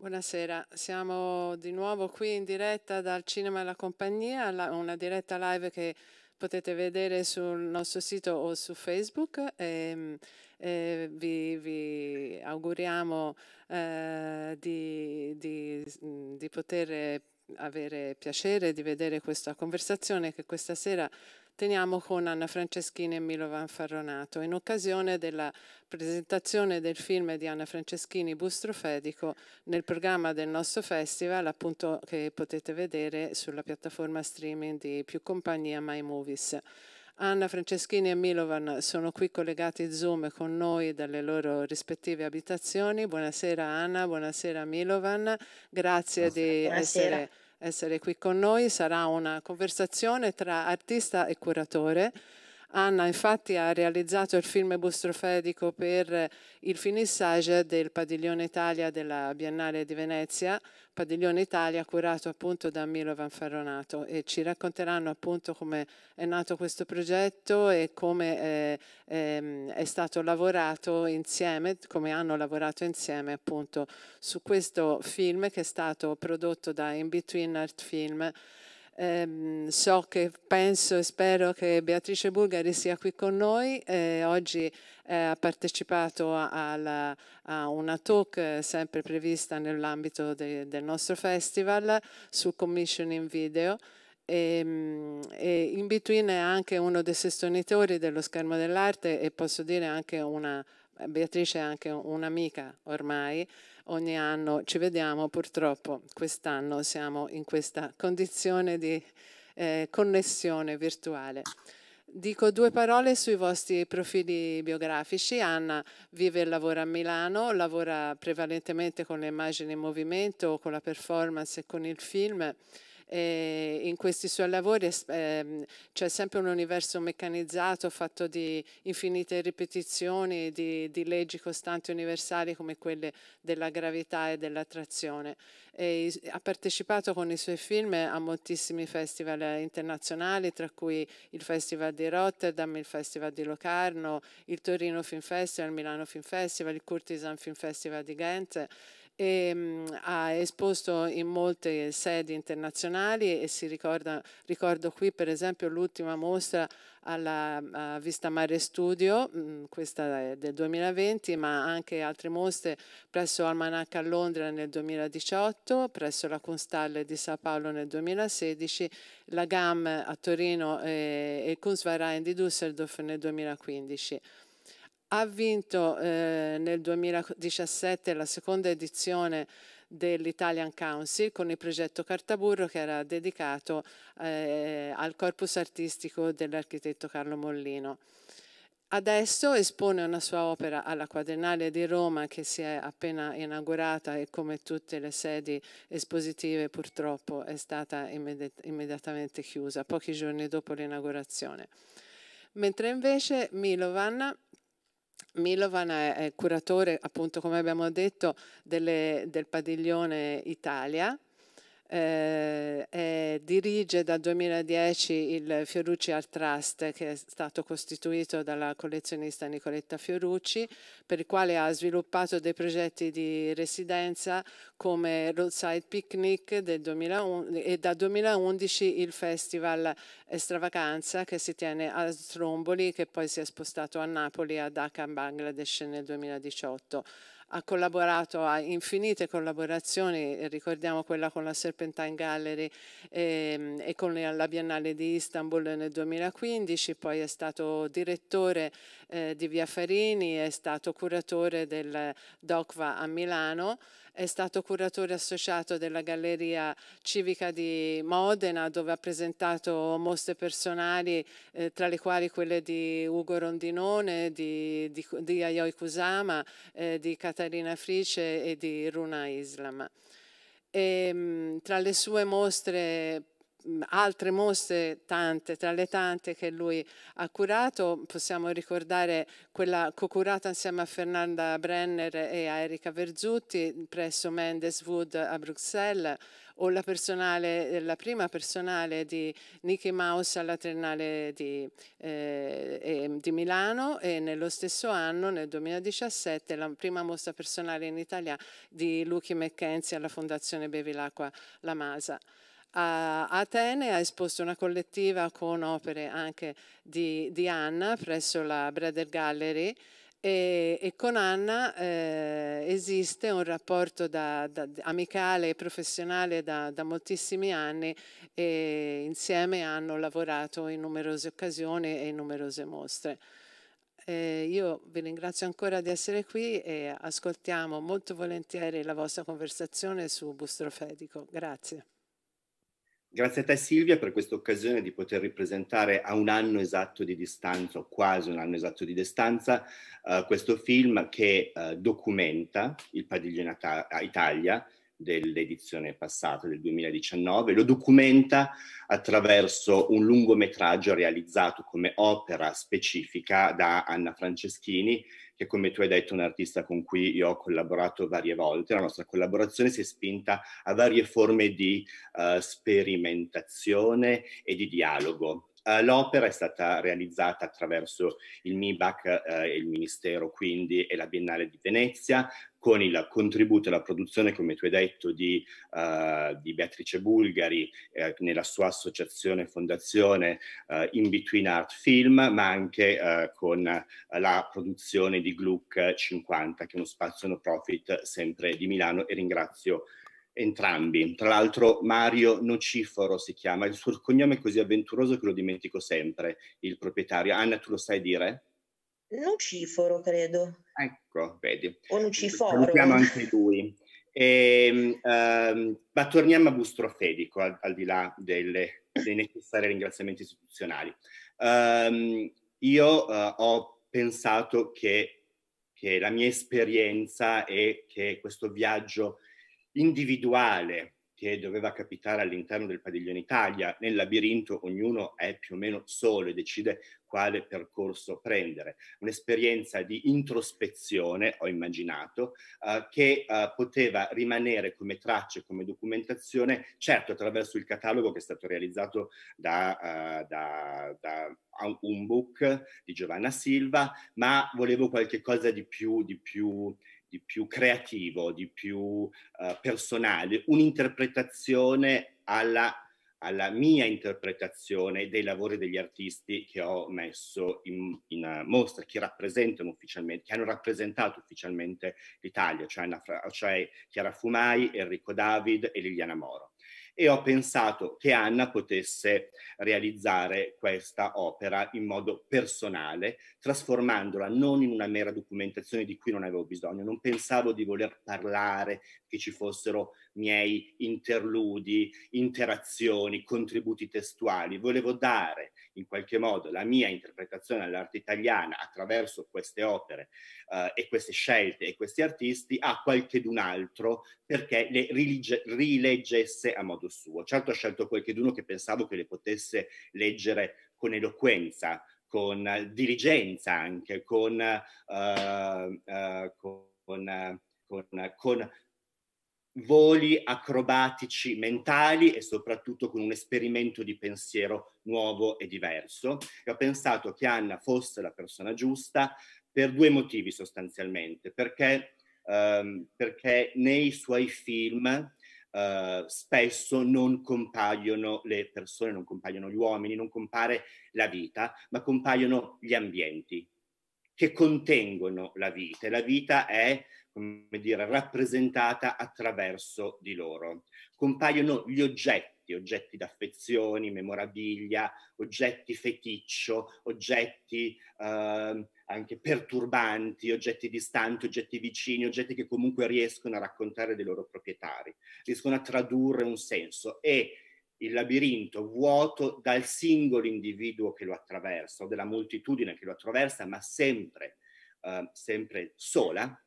Buonasera, siamo di nuovo qui in diretta dal Cinema e la Compagnia, una diretta live che potete vedere sul nostro sito o su Facebook. E, ehm, e vi, vi, auguriamo eh, di, di, di poter avere piacere di vedere questa conversazione che questa sera teniamo con Anna Franceschini e Milovan Farronato in occasione della presentazione del film di Anna Franceschini Bustrofedico nel programma del nostro festival appunto che potete vedere sulla piattaforma streaming di più compagnia My Movies. Anna Franceschini e Milovan sono qui collegati in Zoom con noi dalle loro rispettive abitazioni. Buonasera Anna, buonasera Milovan, grazie buonasera. di essere essere qui con noi. Sarà una conversazione tra artista e curatore. Anna infatti ha realizzato il film bustrofedico per il finissage del Padiglione Italia della Biennale di Venezia, Padiglione Italia curato appunto da Milo Vanfaronato e ci racconteranno appunto come è nato questo progetto e come è, eh, è, ehm, è stato lavorato insieme, come hanno lavorato insieme appunto su questo film che è stato prodotto da In Between Art Film eh, so che penso e spero che Beatrice Bulgari sia qui con noi. Eh, oggi eh, ha partecipato alla, a una talk eh, sempre prevista nell'ambito de, del nostro festival su commissioning video. E, ehm, e, in between è anche uno dei sostenitori dello schermo dell'arte e posso dire anche una Beatrice è anche un'amica ormai ogni anno ci vediamo, purtroppo quest'anno siamo in questa condizione di eh, connessione virtuale. Dico due parole sui vostri profili biografici. Anna vive e lavora a Milano, lavora prevalentemente con le immagini in movimento, con la performance e con il film e in questi suoi lavori ehm, c'è sempre un universo meccanizzato fatto di infinite ripetizioni, di, di leggi costanti universali come quelle della gravità e dell'attrazione. E ha partecipato con i suoi film a moltissimi festival internazionali, tra cui il Festival di Rotterdam, il Festival di Locarno, il Torino Film Festival, il Milano Film Festival, il Curtisan Film Festival di Ghent e ehm, ha esposto in molte sedi internazionali e si ricorda, ricordo qui per esempio l'ultima mostra alla Vista Mare Studio, mm, questa è eh, del 2020, ma anche altre mostre presso Almanac a Londra nel 2018, presso la Constalle di Sao Paolo nel 2016, la GAM a Torino eh, e, il Kunstverein di Düsseldorf nel 2015. Ha vinto eh, nel 2017 la seconda edizione dell'Italian Council con il progetto Cartaburro che era dedicato eh, al corpus artistico dell'architetto Carlo Mollino. Adesso espone una sua opera alla Quadrennale di Roma che si è appena inaugurata e come tutte le sedi espositive purtroppo è stata immediat immediatamente chiusa pochi giorni dopo l'inaugurazione. Mentre invece Milovan Milovan è curatore, appunto come abbiamo detto, delle, del padiglione Italia eh, eh, dirige dal 2010 il Fiorucci Art Trust che è stato costituito dalla collezionista Nicoletta Fiorucci per il quale ha sviluppato dei progetti di residenza come Roadside Picnic del 2011, e dal 2011 il Festival Estravaganza che si tiene a Stromboli che poi si è spostato a Napoli ad Dhaka Bangladesh nel 2018 ha collaborato a infinite collaborazioni, eh, ricordiamo quella con la Serpentine Gallery e, ehm, e con la Biennale di Istanbul nel 2015, poi è stato direttore eh, di Via Farini, è stato curatore del DOCVA a Milano è stato curatore associato della Galleria Civica di Modena dove ha presentato mostre personali eh, tra le quali quelle di Ugo Rondinone, di, di, di Ayoi Kusama, eh, di Caterina Frice e di Runa Islam. E, ehm, tra le sue mostre Mm, altre mostre, tante, tra le tante che lui ha curato, possiamo ricordare quella co-curata insieme a Fernanda Brenner e a Erika Verzutti presso Mendes Wood a Bruxelles, o la, personale, la prima personale di Nicky Mouse alla Triennale di, eh, di, Milano e nello stesso anno, nel 2017, la prima mostra personale in Italia di Lucky McKenzie alla Fondazione Bevilacqua La Masa a Atene ha esposto una collettiva con opere anche di, di Anna presso la Brother Gallery e, e con Anna eh, esiste un rapporto da, da, amicale e professionale da, da, moltissimi anni e insieme hanno lavorato in numerose occasioni e in numerose mostre. Eh, io vi ringrazio ancora di essere qui e ascoltiamo molto volentieri la vostra conversazione su Bustrofedico. Grazie. Grazie a te Silvia per questa occasione di poter ripresentare a un anno esatto di distanza, o quasi un anno esatto di distanza, uh, questo film che uh, documenta il padiglione eh, Italia dell'edizione passata del 2019, lo documenta attraverso un lungometraggio realizzato come opera specifica da Anna Franceschini che come tu hai detto è un artista con cui io ho collaborato varie volte, la nostra collaborazione si è spinta a varie forme di uh, sperimentazione e di dialogo. Eh, l'opera è stata realizzata attraverso il MIBAC uh, il Ministero quindi e la Biennale di Venezia, con il contributo e la produzione, come tu hai detto, di, uh, di Beatrice Bulgari eh, nella sua associazione e fondazione uh, In Between Art Film, ma anche uh, con la produzione di Gluck 50, che è uno spazio no profit sempre di Milano e ringrazio entrambi. Tra l'altro Mario Nociforo si chiama, il suo cognome è così avventuroso che lo dimentico sempre, il proprietario. Anna, tu lo sai dire? Luciforo, credo. Ecco, vedi. O Luciforo. Salutiamo anche lui. E, um, ehm, ma torniamo a Bustro Fedico, al, al, di là delle, dei necessari ringraziamenti istituzionali. Um, io uh, ho pensato che, che, la mia esperienza e che questo viaggio individuale che doveva capitare all'interno del padiglione Italia. Nel labirinto ognuno è più o meno solo e decide quale percorso prendere. Un'esperienza di introspezione, ho immaginato, eh, che eh, poteva rimanere come tracce, come documentazione, certo attraverso il catalogo che è stato realizzato da, uh, da, da un book di Giovanna Silva, ma volevo qualche cosa di più, di più di più creativo, di più uh, personale, un'interpretazione alla, alla, mia interpretazione dei lavori degli artisti che ho messo in, in eh, mostra, che rappresentano ufficialmente, che hanno rappresentato ufficialmente l'Italia, cioè, cioè Chiara Fumai, Enrico David e Liliana Moro e ho pensato che Anna potesse realizzare questa opera in modo personale, trasformandola non in una mera documentazione di cui non avevo bisogno, non pensavo di voler parlare, che ci fossero miei interludi, interazioni, contributi testuali. Volevo dare in qualche modo la mia interpretazione all'arte italiana attraverso queste opere eh, e queste scelte e questi artisti a qualchedun altro perché le rilige- rileggesse a modo suo. Certo ho scelto qualcheduno che pensavo che le potesse leggere con eloquenza, con diligenza anche, con, eh, eh, con, con, con voli acrobatici mentali e soprattutto con un esperimento di pensiero nuovo e diverso. E ho pensato che Anna fosse la persona giusta per due motivi sostanzialmente, perché, ehm, perché nei suoi film Uh, spesso non compaiono le persone, non compaiono gli uomini, non compare la vita, ma compaiono gli ambienti che contengono la vita. E la vita è come dire, rappresentata attraverso di loro. Compaiono gli oggetti, oggetti d'affezioni, memorabilia, oggetti feticcio, oggetti eh, anche perturbanti, oggetti distanti, oggetti vicini, oggetti che comunque riescono a raccontare dei loro proprietari, riescono a tradurre un senso e il labirinto vuoto dal singolo individuo che lo attraversa o della moltitudine che lo attraversa, ma sempre, eh, sempre sola,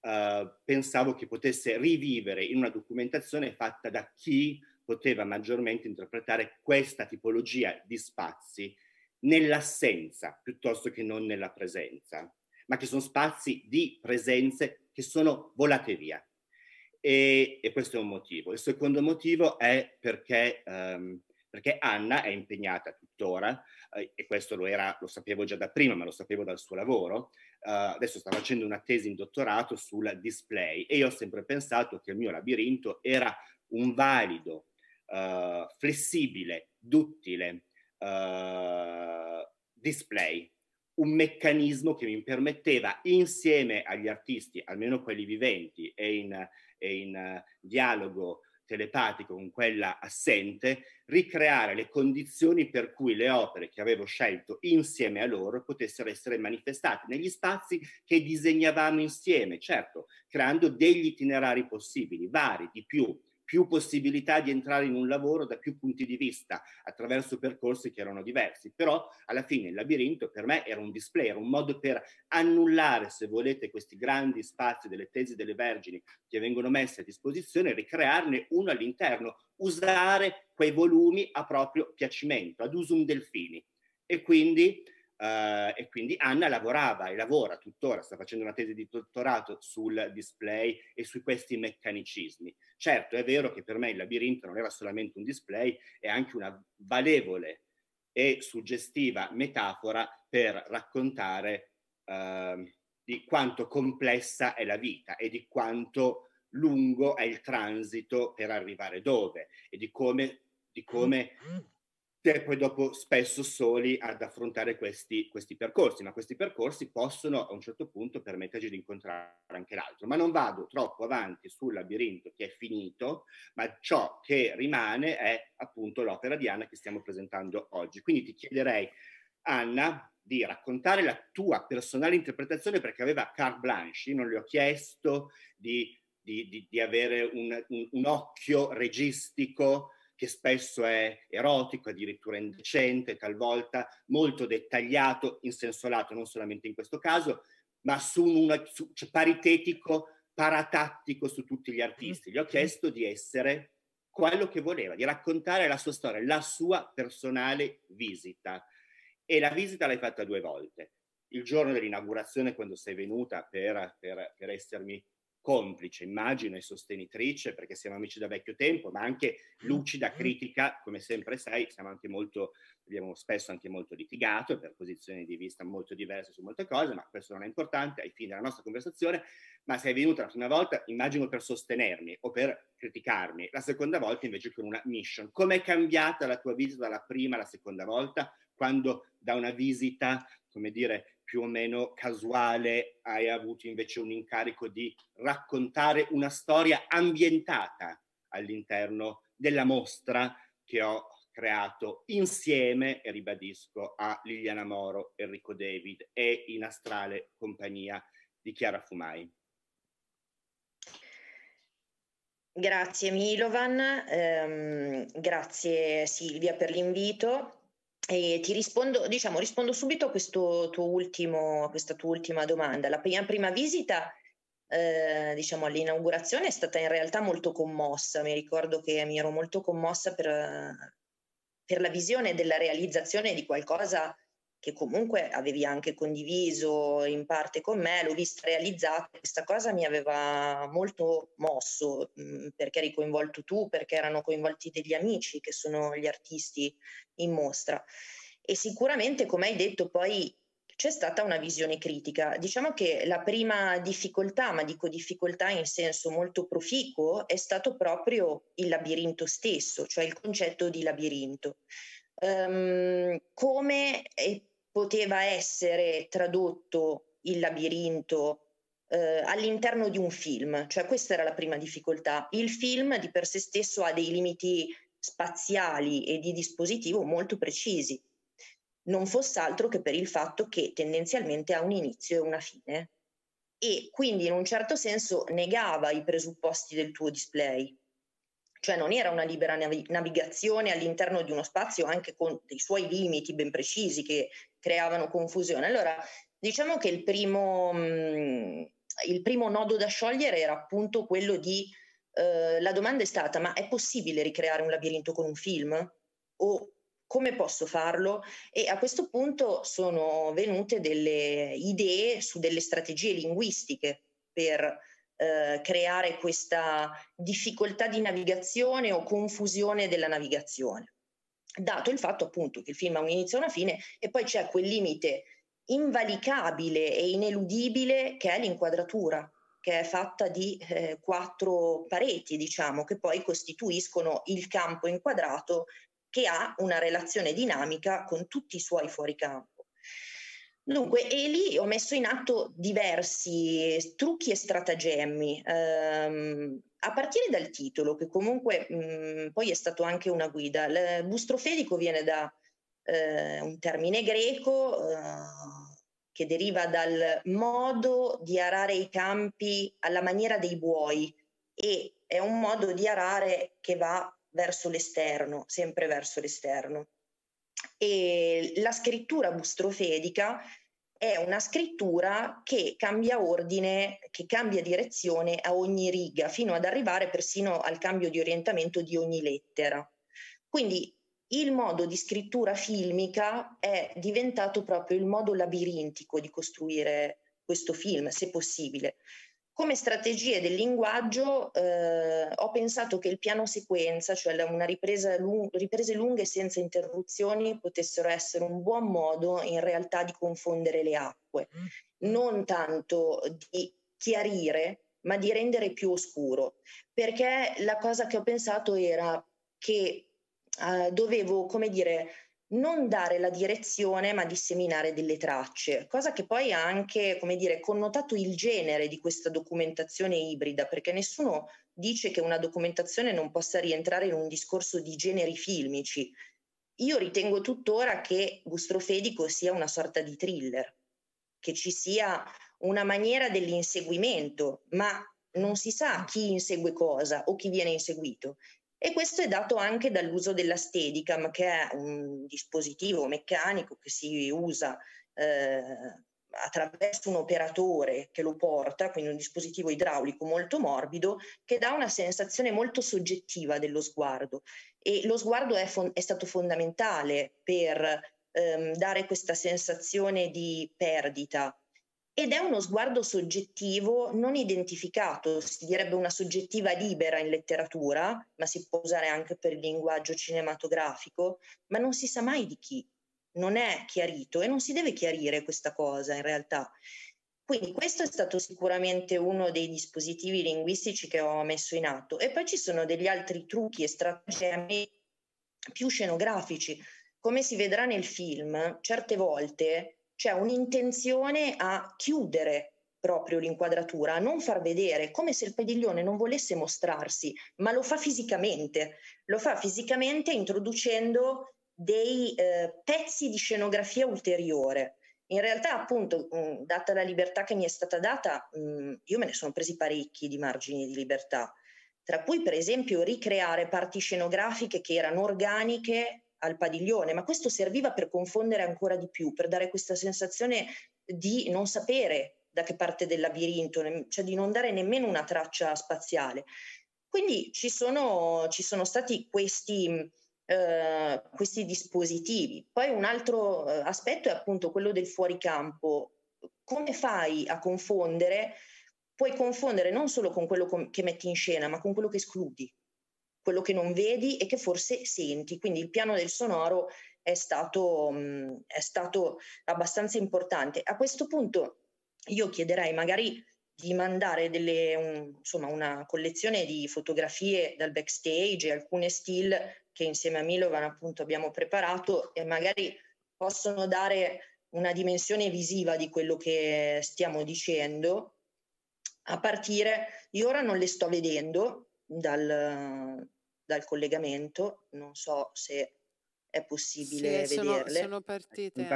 eh, pensavo che potesse rivivere in una documentazione fatta da chi poteva maggiormente interpretare questa tipologia di spazi nell'assenza piuttosto che non nella presenza, ma che sono spazi di presenze che sono volate via. E, e questo è un motivo. Il secondo motivo è perché, ehm, perché Anna è impegnata tuttora, eh, e questo lo, era, lo sapevo già da prima, ma lo sapevo dal suo lavoro, eh, adesso sta facendo una tesi in dottorato sul display e io ho sempre pensato che il mio labirinto era un valido, eh, flessibile, duttile eh, display, un meccanismo che mi permetteva insieme agli artisti, almeno quelli viventi e in, e in dialogo telepatico con quella assente, ricreare le condizioni per cui le opere che avevo scelto insieme a loro potessero essere manifestate negli spazi che disegnavamo insieme, certo, creando degli itinerari possibili, vari, di più, più possibilità di entrare in un lavoro da più punti di vista, attraverso percorsi che erano diversi. Però alla fine il labirinto per me era un display, era un modo per annullare, se volete, questi grandi spazi delle tesi delle vergini che vengono messe a disposizione, ricrearne uno all'interno, usare quei volumi a proprio piacimento, ad usum delfini. E quindi Uh, e quindi Anna lavorava e lavora tuttora, sta facendo una tesi di dottorato sul display e su questi meccanicismi. Certo, è vero che per me il labirinto non era solamente un display, è anche una valevole e suggestiva metafora per raccontare uh, di quanto complessa è la vita e di quanto lungo è il transito per arrivare dove e di come, di come mm-hmm e poi dopo spesso soli ad affrontare questi, questi, percorsi, ma questi percorsi possono a un certo punto permetterci di incontrare anche l'altro. Ma non vado troppo avanti sul labirinto che è finito, ma ciò che rimane è appunto l'opera di Anna che stiamo presentando oggi. Quindi ti chiederei, Anna, di raccontare la tua personale interpretazione perché aveva carte blanche, non le ho chiesto di, di, di, di avere un, un, un occhio registico che spesso è erotico, addirittura indecente, talvolta molto dettagliato in senso lato, non solamente in questo caso, ma su un cioè, paritetico, paratattico su tutti gli artisti. Mm-hmm. Gli ho chiesto di essere quello che voleva, di raccontare la sua storia, la sua personale visita. E la visita l'hai fatta due volte. Il giorno dell'inaugurazione, quando sei venuta per, per, per essermi complice, immagino, e sostenitrice, perché siamo amici da vecchio tempo, ma anche mm-hmm. lucida, critica, come sempre sai, siamo anche molto, abbiamo spesso anche molto litigato per posizioni di vista molto diverse su molte cose, ma questo non è importante ai fini della nostra conversazione, ma sei venuta la prima volta, immagino, per sostenermi o per criticarmi, la seconda volta invece con una mission. Com'è cambiata la tua visita dalla prima alla seconda volta, quando da una visita, come dire, più o meno casuale, hai avuto invece un incarico di raccontare una storia ambientata all'interno della mostra che ho creato insieme, e ribadisco, a Liliana Moro, Enrico David e in astrale compagnia di Chiara Fumai. Grazie Milovan, ehm, grazie Silvia per l'invito. E ti rispondo, diciamo, rispondo subito a, ultimo, a, questa tua ultima domanda. La mia prima visita, eh, diciamo, all'inaugurazione è stata in realtà molto commossa. Mi ricordo che mi ero molto commossa per, per la visione della realizzazione di qualcosa che comunque avevi anche condiviso in parte con me, l'ho vista realizzata, questa cosa mi aveva molto mosso mh, mm, perché eri coinvolto tu, perché erano coinvolti degli amici che sono gli artisti in mostra. E sicuramente, come hai detto, poi c'è stata una visione critica. Diciamo che la prima difficoltà, ma dico difficoltà in senso molto proficuo, è stato proprio il labirinto stesso, cioè il concetto di labirinto um, come poteva essere tradotto il labirinto eh, all'interno di un film, cioè questa era la prima difficoltà. Il film di per sé stesso ha dei limiti spaziali e di dispositivo molto precisi, non fosse altro che per il fatto che tendenzialmente ha un inizio e una fine e quindi in un certo senso negava i presupposti del tuo display cioè non era una libera nav- navigazione all'interno di uno spazio anche con dei suoi limiti ben precisi che creavano confusione. Allora, diciamo che il primo, mh, mm, il primo nodo da sciogliere era appunto quello di, eh, la domanda è stata, ma è possibile ricreare un labirinto con un film? O come posso farlo? E a questo punto sono venute delle idee su delle strategie linguistiche per eh, creare questa difficoltà di navigazione o confusione della navigazione. Dato il fatto appunto che il film ha un inizio e una fine e poi c'è quel limite invalicabile e ineludibile che è l'inquadratura, che è fatta di eh, quattro pareti, diciamo, che poi costituiscono il campo inquadrato che ha una relazione dinamica con tutti i suoi fuoricampo. Dunque, e lì ho messo in atto diversi trucchi e stratagemmi, ehm, a partire dal titolo, che comunque mh, mm, poi è stato anche una guida. Il bustrofedico viene da eh, un termine greco eh, che deriva dal modo di arare i campi alla maniera dei buoi e è un modo di arare che va verso l'esterno, sempre verso l'esterno. E la scrittura bustrofedica è una scrittura che cambia ordine, che cambia direzione a ogni riga, fino ad arrivare persino al cambio di orientamento di ogni lettera. Quindi il modo di scrittura filmica è diventato proprio il modo labirintico di costruire questo film, se possibile. Come strategie del linguaggio eh, ho pensato che il piano sequenza, cioè una ripresa lung- riprese lunghe senza interruzioni, potessero essere un buon modo in realtà di confondere le acque, mm. non tanto di chiarire, ma di rendere più oscuro, perché la cosa che ho pensato era che eh, dovevo, come dire, non dare la direzione ma disseminare delle tracce, cosa che poi ha anche, come dire, connotato il genere di questa documentazione ibrida, perché nessuno dice che una documentazione non possa rientrare in un discorso di generi filmici. Io ritengo tuttora che Gustrofedico sia una sorta di thriller, che ci sia una maniera dell'inseguimento, ma non si sa chi insegue cosa o chi viene inseguito. E questo è dato anche dall'uso della Steadicam, che è un dispositivo meccanico che si usa eh, attraverso un operatore che lo porta, quindi un dispositivo idraulico molto morbido, che dà una sensazione molto soggettiva dello sguardo. E lo sguardo è, fon- è stato fondamentale per ehm, dare questa sensazione di perdita ed è uno sguardo soggettivo non identificato, si direbbe una soggettiva libera in letteratura, ma si può usare anche per il linguaggio cinematografico, ma non si sa mai di chi, non è chiarito e non si deve chiarire questa cosa in realtà. Quindi questo è stato sicuramente uno dei dispositivi linguistici che ho messo in atto e poi ci sono degli altri trucchi e stratagemmi più scenografici. Come si vedrà nel film, certe volte c'è cioè, un'intenzione a chiudere proprio l'inquadratura, a non far vedere, come se il padiglione non volesse mostrarsi, ma lo fa fisicamente, lo fa fisicamente introducendo dei eh, pezzi di scenografia ulteriore. In realtà, appunto, mh, mm, data la libertà che mi è stata data, mh, mm, io me ne sono presi parecchi di margini di libertà, tra cui per esempio ricreare parti scenografiche che erano organiche al padiglione, ma questo serviva per confondere ancora di più, per dare questa sensazione di non sapere da che parte del labirinto, cioè di non dare nemmeno una traccia spaziale. Quindi ci sono, ci sono stati questi, eh, questi, dispositivi. Poi un altro eh, aspetto è appunto quello del fuoricampo. Come fai a confondere? Puoi confondere non solo con quello che metti in scena, ma con quello che escludi quello che non vedi e che forse senti. Quindi il piano del sonoro è stato, mh, mm, è stato abbastanza importante. A questo punto io chiederei magari di mandare delle, un, insomma, una collezione di fotografie dal backstage e alcune still che insieme a Milovan appunto abbiamo preparato e magari possono dare una dimensione visiva di quello che stiamo dicendo. A partire, io ora non le sto vedendo dal, dal collegamento, non so se è possibile sì, vederle. Sono, sono partite.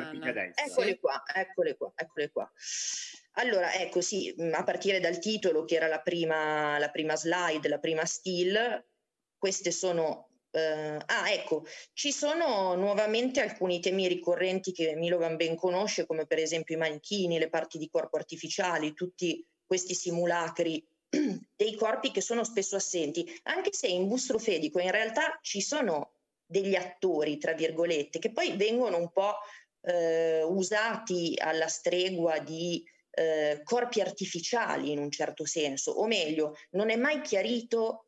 eccole qua, eccole qua, eccole qua. Allora, ecco sì, mm, a partire dal titolo che era la prima, la prima slide, la prima still, queste sono... Eh, ah, ecco, ci sono nuovamente alcuni temi ricorrenti che Milovan ben conosce, come per esempio i manichini, le parti di corpo artificiali, tutti questi simulacri dei corpi che sono spesso assenti, anche se in busto fedico in realtà ci sono degli attori, tra virgolette, che poi vengono un po' eh, usati alla stregua di eh, corpi artificiali in un certo senso, o meglio, non è mai chiarito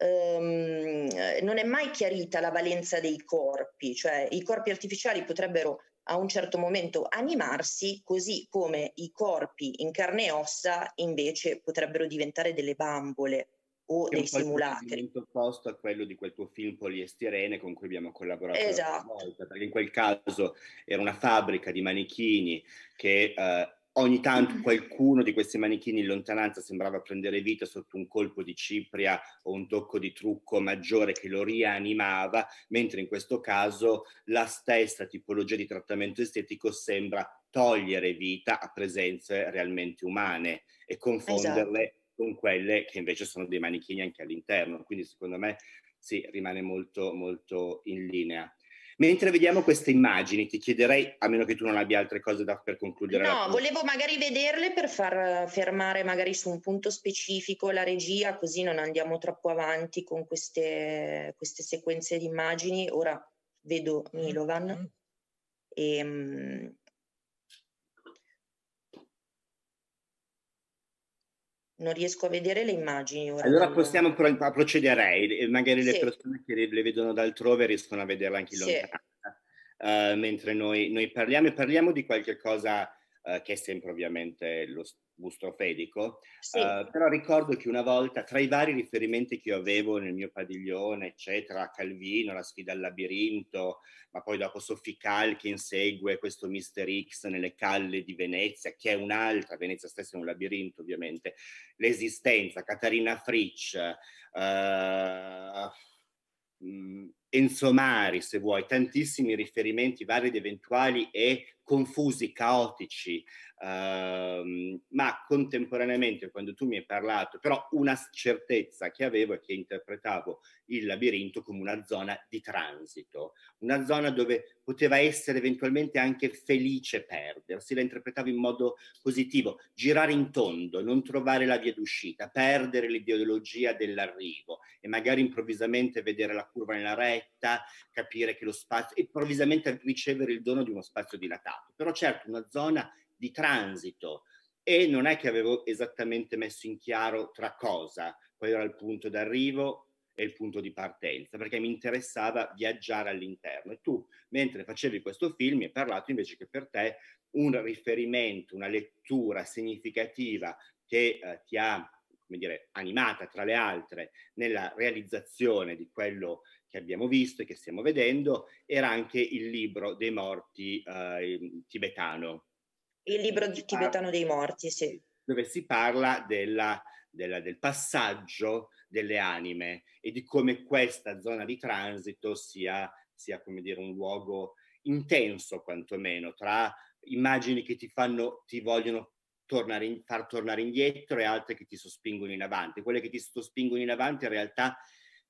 Um, non è mai chiarita la valenza dei corpi, cioè i corpi artificiali potrebbero a un certo momento animarsi, così come i corpi in carne e ossa invece potrebbero diventare delle bambole o dei simulacri. Il opposto a quello di quel tuo film Poliestirene con cui abbiamo collaborato. Esatto. Volta, perché in quel caso era una fabbrica di manichini che eh, Ogni tanto qualcuno di questi manichini in lontananza sembrava prendere vita sotto un colpo di cipria o un tocco di trucco maggiore che lo rianimava, mentre in questo caso la stessa tipologia di trattamento estetico sembra togliere vita a presenze realmente umane e confonderle esatto. con quelle che invece sono dei manichini anche all'interno. Quindi secondo me sì, rimane molto, molto in linea. Mentre vediamo queste immagini, ti chiederei, a meno che tu non abbia altre cose da, per concludere. No, volevo magari vederle per far eh, fermare magari su un punto specifico la regia, così non andiamo troppo avanti con queste, queste sequenze di immagini. Ora vedo mm-hmm. Milovan. Mm-hmm. Mm. E, non riesco a vedere le immagini. Ora allora non... possiamo pro- ah, procedere, magari sì. le persone che le vedono da altrove riescono a vederle anche in sì. Uh, mentre noi, noi, parliamo e parliamo di qualche cosa eh, che è sempre ovviamente lo bustrofedico, sì. eh, però ricordo che una volta tra i vari riferimenti che io avevo nel mio padiglione, eccetera, Calvino, la sfida al labirinto, ma poi dopo Sofical che insegue questo Mister X nelle calle di Venezia, che è un'altra, Venezia stessa è un labirinto ovviamente, l'esistenza, Caterina Fritsch, eh, mm, Enzo Mari, se vuoi, tantissimi riferimenti vari ed eventuali e confusi, caotici, ehm, ma contemporaneamente quando tu mi hai parlato, però una certezza che avevo è che interpretavo il labirinto come una zona di transito, una zona dove poteva essere eventualmente anche felice perdersi, la interpretavo in modo positivo, girare in tondo, non trovare la via d'uscita, perdere l'ideologia dell'arrivo e magari improvvisamente vedere la curva nella retta, capire che lo spazio, improvvisamente ricevere il dono di uno spazio dilatato fatto, però certo una zona di transito e non è che avevo esattamente messo in chiaro tra cosa, qual era il punto d'arrivo e il punto di partenza, perché mi interessava viaggiare all'interno. E tu, mentre facevi questo film, mi hai parlato invece che per te un riferimento, una lettura significativa che eh, ti ha, come dire, animata tra le altre nella realizzazione di quello che abbiamo visto e che stiamo vedendo, era anche il libro dei morti eh, tibetano. Il libro di tibetano dei morti, sì. Dove si parla della, della, del passaggio delle anime e di come questa zona di transito sia, sia come dire, un luogo intenso quantomeno, tra immagini che ti fanno, ti vogliono tornare in, far tornare indietro e altre che ti sospingono in avanti. Quelle che ti sospingono in avanti in realtà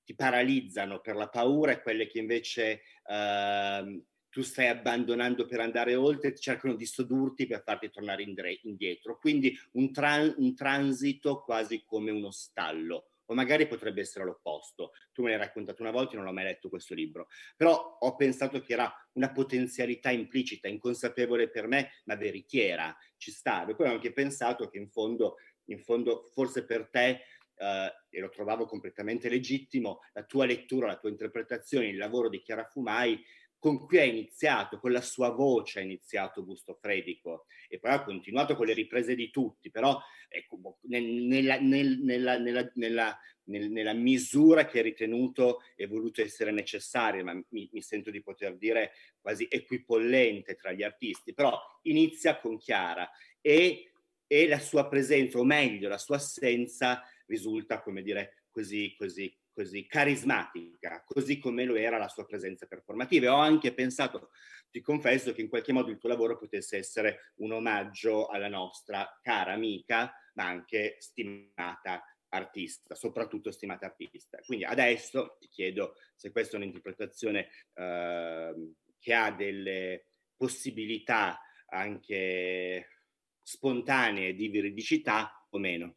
ti paralizzano per la paura e quelle che invece eh, tu stai abbandonando per andare oltre cercano di sedurti per farti tornare indietro. Quindi un, tran- un transito quasi come uno stallo o magari potrebbe essere l'opposto. Tu me l'hai raccontato una volta, e non ho mai letto questo libro, però ho pensato che era una potenzialità implicita, inconsapevole per me, ma veritiera, ci stava. E poi ho anche pensato che in fondo, in fondo forse per te eh, e lo trovavo completamente legittimo, la tua lettura, la tua interpretazione, il lavoro di Chiara Fumai con cui ha iniziato, con la sua voce ha iniziato Gusto Fredico e poi ha continuato con le riprese di tutti, però ecco, boh, nella, nella, nella, nella, misura che ha ritenuto e voluto essere necessaria, ma mi, mi, sento di poter dire quasi equipollente tra gli artisti, però inizia con Chiara e, e la sua presenza, o meglio la sua assenza, risulta, come dire, così, così, così carismatica, così come lo era la sua presenza performativa. E ho anche pensato, ti confesso, che in qualche modo il tuo lavoro potesse essere un omaggio alla nostra cara amica, ma anche stimata artista, soprattutto stimata artista. Quindi adesso ti chiedo se questa è un'interpretazione eh, che ha delle possibilità anche spontanee di veridicità o meno.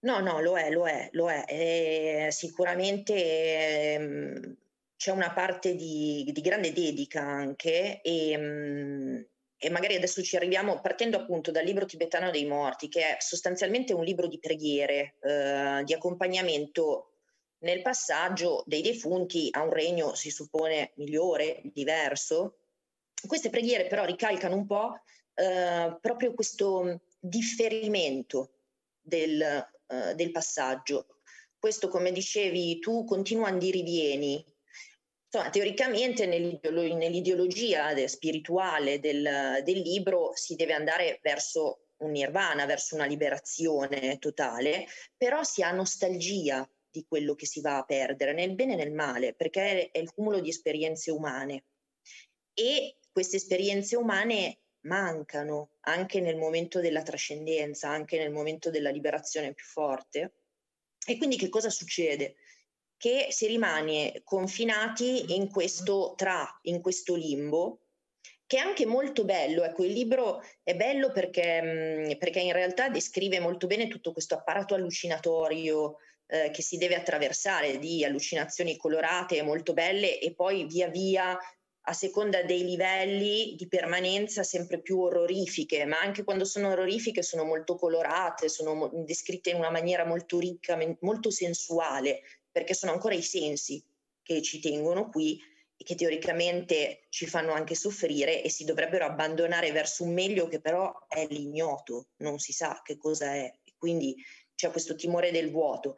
No, no, lo è, lo è, lo è. E eh, sicuramente ehm, c'è una parte di, di, grande dedica anche e, ehm, e magari adesso ci arriviamo partendo appunto dal libro tibetano dei morti, che è sostanzialmente un libro di preghiere, eh, di accompagnamento nel passaggio dei defunti a un regno, si suppone, migliore, diverso. Queste preghiere però ricalcano un po' eh, proprio questo differimento del eh, del passaggio. Questo, come dicevi tu, continua andirivieni. Insomma, teoricamente nell'ideolo- nell'ideologia de- spirituale del, del libro si deve andare verso un nirvana, verso una liberazione totale, però si ha nostalgia di quello che si va a perdere, nel bene e nel male, perché è il cumulo di esperienze umane. E queste esperienze umane mancano anche nel momento della trascendenza, anche nel momento della liberazione più forte. E quindi che cosa succede? Che si rimane confinati in questo tra, in questo limbo, che è anche molto bello. Ecco, il libro è bello perché, mm, perché in realtà descrive molto bene tutto questo apparato allucinatorio eh, che si deve attraversare di allucinazioni colorate molto belle e poi via via a seconda dei livelli di permanenza sempre più orrorifiche, ma anche quando sono orrorifiche sono molto colorate, sono descritte in una maniera molto ricca, molto sensuale, perché sono ancora i sensi che ci tengono qui e che teoricamente ci fanno anche soffrire e si dovrebbero abbandonare verso un meglio che però è l'ignoto, non si sa che cosa è, quindi c'è questo timore del vuoto.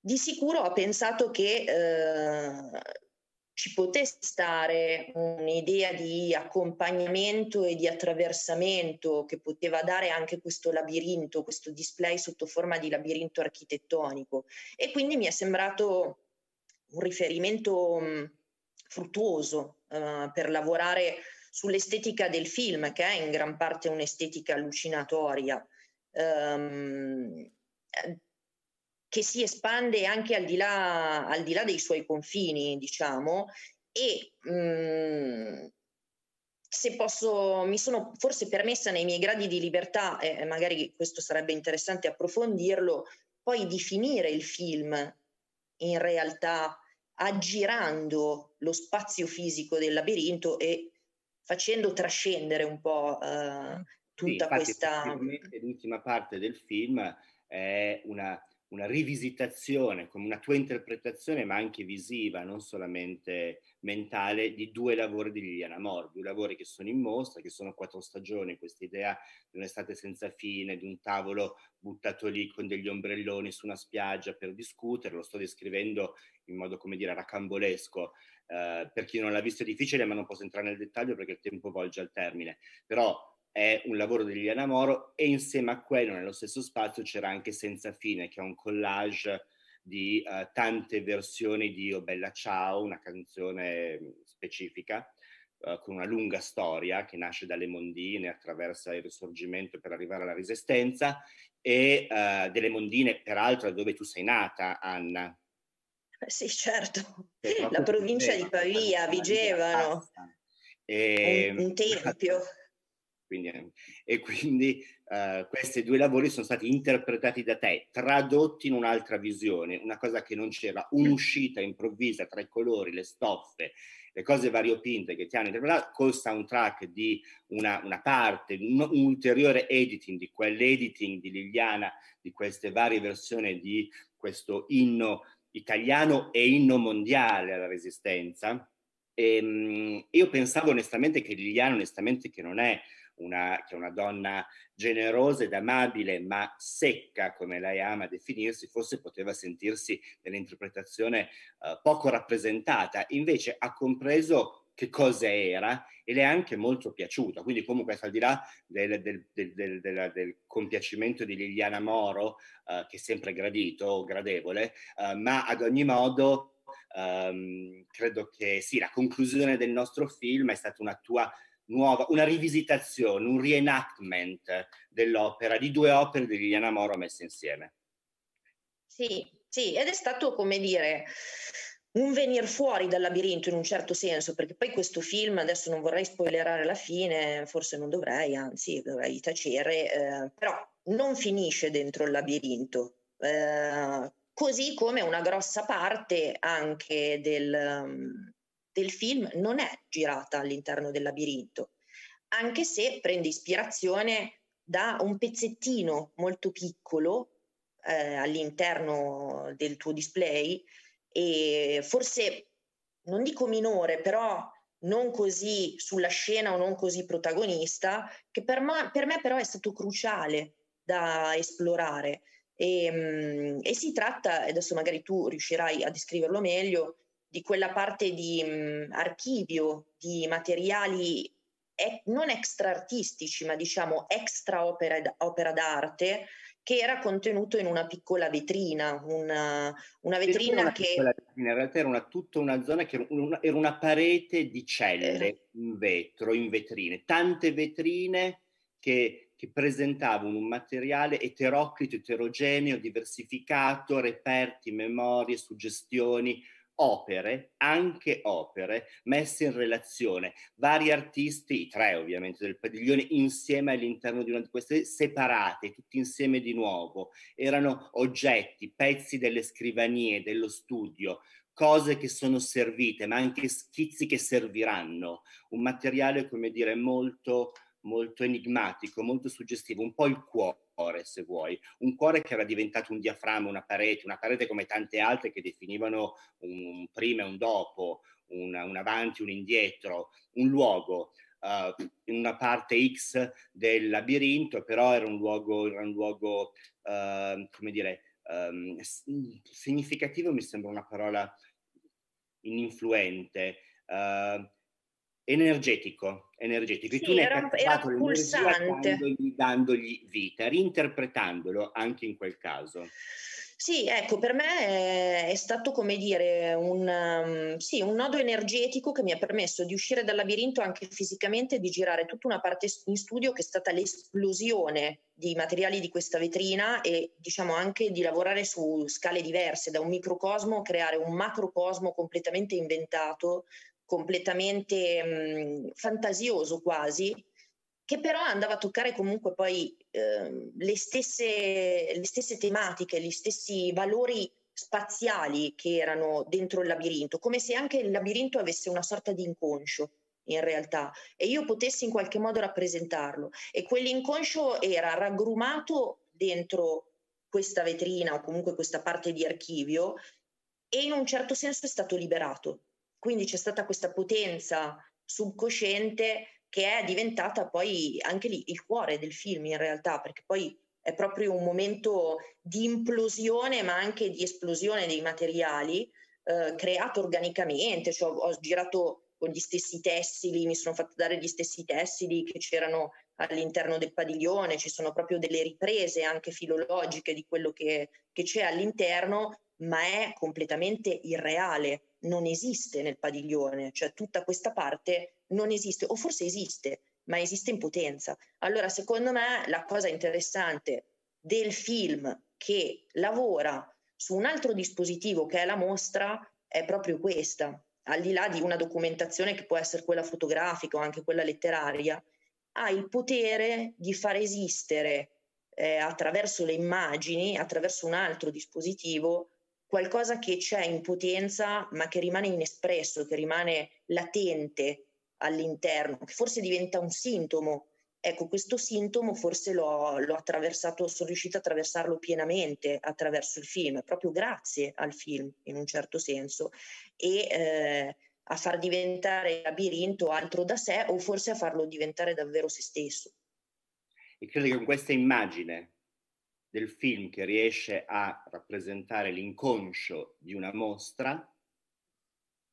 Di sicuro ho pensato che eh, ci potesse stare un'idea di accompagnamento e di attraversamento che poteva dare anche questo labirinto, questo display sotto forma di labirinto architettonico. E quindi mi è sembrato un riferimento mh, mm, fruttuoso uh, per lavorare sull'estetica del film, che è in gran parte un'estetica allucinatoria. Um, che si espande anche al di là, al di là dei suoi confini, diciamo, e mh, mm, se posso, mi sono forse permessa nei miei gradi di libertà, e eh, magari questo sarebbe interessante approfondirlo, poi di finire il film in realtà aggirando lo spazio fisico del labirinto e facendo trascendere un po' eh, ah, tutta sì, questa... L'ultima parte del film è una una rivisitazione, come una tua interpretazione, ma anche visiva, non solamente mentale, di due lavori di Liliana Mor, due lavori che sono in mostra, che sono quattro stagioni, questa idea di un'estate senza fine, di un tavolo buttato lì con degli ombrelloni su una spiaggia per discutere, lo sto descrivendo in modo, come dire, racambolesco. Eh, per chi non l'ha visto è difficile, ma non posso entrare nel dettaglio perché il tempo volge al termine. Però è un lavoro di Liliana Moro e insieme a quello nello stesso spazio c'era anche Senza fine che è un collage di uh, tante versioni di O oh Bella Ciao, una canzone specifica uh, con una lunga storia che nasce dalle mondine, attraversa il risorgimento per arrivare alla resistenza e uh, delle mondine peraltro dove tu sei nata Anna. Sì, certo, la provincia di Pavia, Vigevano, e... Ehm, un, un tempio quindi, ehm, e quindi eh, questi due lavori sono stati interpretati da te, tradotti in un'altra visione, una cosa che non c'era, un'uscita improvvisa tra i colori, le stoffe, le cose variopinte che ti hanno interpretato, col soundtrack di una, una parte, un, un, ulteriore editing di quell'editing di Liliana, di queste varie versioni di questo inno italiano e inno mondiale alla resistenza. E, ehm, io pensavo onestamente che Liliana, onestamente che non è una, che una donna generosa ed amabile ma secca, come lei ama definirsi, forse poteva sentirsi nell'interpretazione eh, poco rappresentata, invece ha compreso che cosa era e le è anche molto piaciuta. Quindi, comunque, al di là del, del, del, del compiacimento di Liliana Moro, eh, che è sempre gradito, o gradevole, eh, ma ad ogni modo ehm, credo che sì, la conclusione del nostro film è stata una tua nuova, una rivisitazione, un reenactment dell'opera, di due opere di Liliana Moro messe insieme. Sì, sì, ed è stato come dire un venir fuori dal labirinto in un certo senso, perché poi questo film, adesso non vorrei spoilerare la fine, forse non dovrei, anzi dovrei tacere, eh, però non finisce dentro il labirinto. Eh, così come una grossa parte anche del, del film non è girata all'interno del labirinto, anche se prende ispirazione da un pezzettino molto piccolo eh, all'interno del tuo display e forse non dico minore, però non così sulla scena o non così protagonista, che per, ma, per me però è stato cruciale da esplorare. E, mm, e, si tratta, adesso magari tu riuscirai a descriverlo meglio, di quella parte di mh, archivio di materiali e, non extra artistici, ma diciamo extra opera, opera, d'arte che era contenuto in una piccola vetrina, una, una vetrina una che... Vetrina, in realtà era una, tutta una zona che era una, era una parete di celle eh. in vetro, in vetrine, tante vetrine che, che presentavano un materiale eteroclito, eterogeneo, diversificato, reperti, memorie, suggestioni, opere, anche opere, messe in relazione, vari artisti, i tre ovviamente del padiglione, insieme all'interno di una di queste, separate, tutti insieme di nuovo. Erano oggetti, pezzi delle scrivanie, dello studio, cose che sono servite, ma anche schizzi che serviranno. Un materiale, come dire, molto molto enigmatico, molto suggestivo, un po' il cuore, se vuoi, un cuore che era diventato un diaframma, una parete, una parete come tante altre che definivano un prima e un dopo, un, un avanti, un indietro, un luogo. Uh, eh, in una parte X del labirinto, però era un luogo, era un luogo uh, come dire, um, significativo mi sembra una parola ininfluente, uh, energetico, energetico. Sì, tu ne hai parlato captato dandogli, dandogli vita, reinterpretandolo anche in quel caso. Sì, ecco, per me è stato come dire un, um, sì, un, nodo energetico che mi ha permesso di uscire dal labirinto anche fisicamente di girare tutta una parte in studio che è stata l'esplosione di materiali di questa vetrina e diciamo anche di lavorare su scale diverse, da un microcosmo a creare un macrocosmo completamente inventato completamente mh, fantasioso quasi, che però andava a toccare comunque poi eh, le, stesse, le stesse tematiche, gli stessi valori spaziali che erano dentro il labirinto, come se anche il labirinto avesse una sorta di inconscio in realtà e io potessi in qualche modo rappresentarlo e quell'inconscio era raggrumato dentro questa vetrina o comunque questa parte di archivio e in un certo senso è stato liberato quindi c'è stata questa potenza subcosciente che è diventata poi anche lì il cuore del film in realtà, perché poi è proprio un momento di implosione ma anche di esplosione dei materiali eh, creato organicamente, cioè, ho girato con gli stessi tessili, mi sono fatta dare gli stessi tessili che c'erano all'interno del padiglione, ci sono proprio delle riprese anche filologiche di quello che, che c'è all'interno, ma è completamente irreale non esiste nel padiglione, cioè tutta questa parte non esiste, o forse esiste, ma esiste in potenza. Allora, secondo me, la cosa interessante del film che lavora su un altro dispositivo che è la mostra è proprio questa, al di là di una documentazione che può essere quella fotografica o anche quella letteraria, ha il potere di far esistere eh, attraverso le immagini, attraverso un altro dispositivo, qualcosa che c'è in potenza ma che rimane inespresso, che rimane latente all'interno, che forse diventa un sintomo. Ecco, questo sintomo forse l'ho, l'ho attraversato, sono riuscita a attraversarlo pienamente attraverso il film, proprio grazie al film in un certo senso, e eh, a far diventare labirinto altro da sé o forse a farlo diventare davvero se stesso. E credo che con questa immagine del film che riesce a rappresentare l'inconscio di una mostra,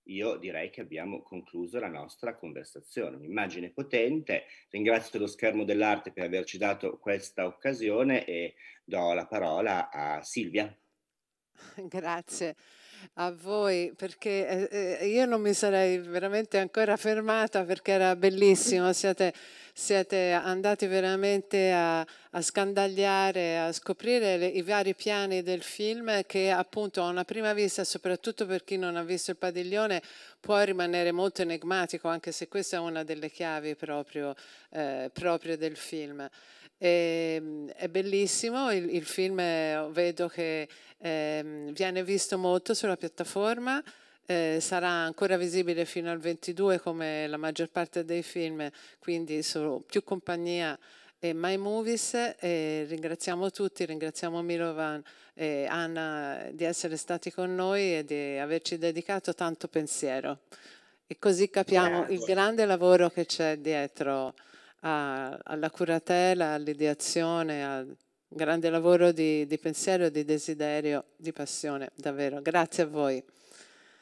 io direi che abbiamo concluso la nostra conversazione. Un'immagine potente. Ringrazio lo Schermo dell'Arte per averci dato questa occasione e do la parola a Silvia. Grazie a voi perché eh, eh, io non mi sarei veramente ancora fermata perché era bellissimo, siete, siete andati veramente a, a, scandagliare, a scoprire le, i vari piani del film che appunto a una prima vista, soprattutto per chi non ha visto il padiglione, può rimanere molto enigmatico anche se questa è una delle chiavi proprio, eh, proprio del film. E, ehm, è bellissimo, il, il film è, eh, vedo che eh, viene visto molto sulla piattaforma, eh, sarà ancora visibile fino al 22 come la maggior parte dei film, quindi su più compagnia e My Movies. E ringraziamo tutti, ringraziamo Milovan e Anna di essere stati con noi e di averci dedicato tanto pensiero. E così capiamo il grande lavoro che c'è dietro a, alla curatela, all'ideazione, al grande lavoro di, di, pensiero, di desiderio, di passione, davvero. Grazie a voi.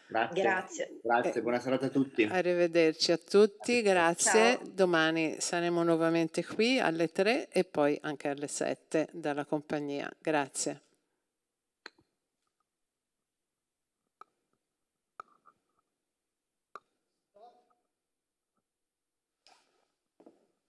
Grazie. Grazie. grazie. Eh, buona serata a tutti. Arrivederci a tutti, grazie. Ciao. Domani saremo nuovamente qui alle 3 e poi anche alle 7 dalla compagnia. Grazie.